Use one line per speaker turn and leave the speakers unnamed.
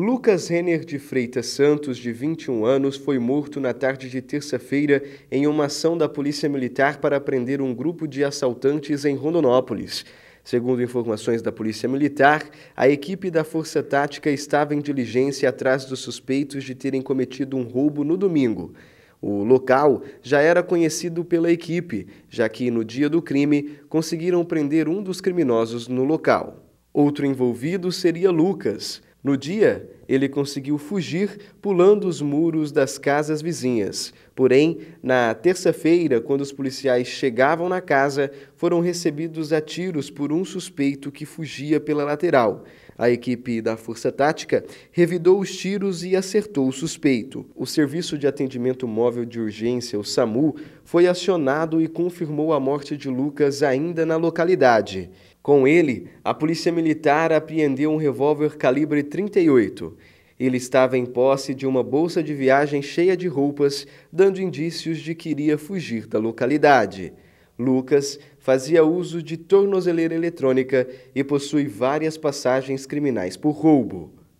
Lucas Renner de Freitas Santos, de 21 anos, foi morto na tarde de terça-feira em uma ação da Polícia Militar para prender um grupo de assaltantes em Rondonópolis. Segundo informações da Polícia Militar, a equipe da Força Tática estava em diligência atrás dos suspeitos de terem cometido um roubo no domingo. O local já era conhecido pela equipe, já que no dia do crime conseguiram prender um dos criminosos no local. Outro envolvido seria Lucas. No dia ele conseguiu fugir pulando os muros das casas vizinhas. Porém, na terça-feira, quando os policiais chegavam na casa, foram recebidos a tiros por um suspeito que fugia pela lateral. A equipe da Força Tática revidou os tiros e acertou o suspeito. O Serviço de Atendimento Móvel de Urgência, o SAMU, foi acionado e confirmou a morte de Lucas ainda na localidade. Com ele, a Polícia Militar apreendeu um revólver calibre 38. Ele estava em posse de uma bolsa de viagem cheia de roupas, dando indícios de que iria fugir da localidade. Lucas fazia uso de tornozeleira eletrônica e possui várias passagens criminais por roubo.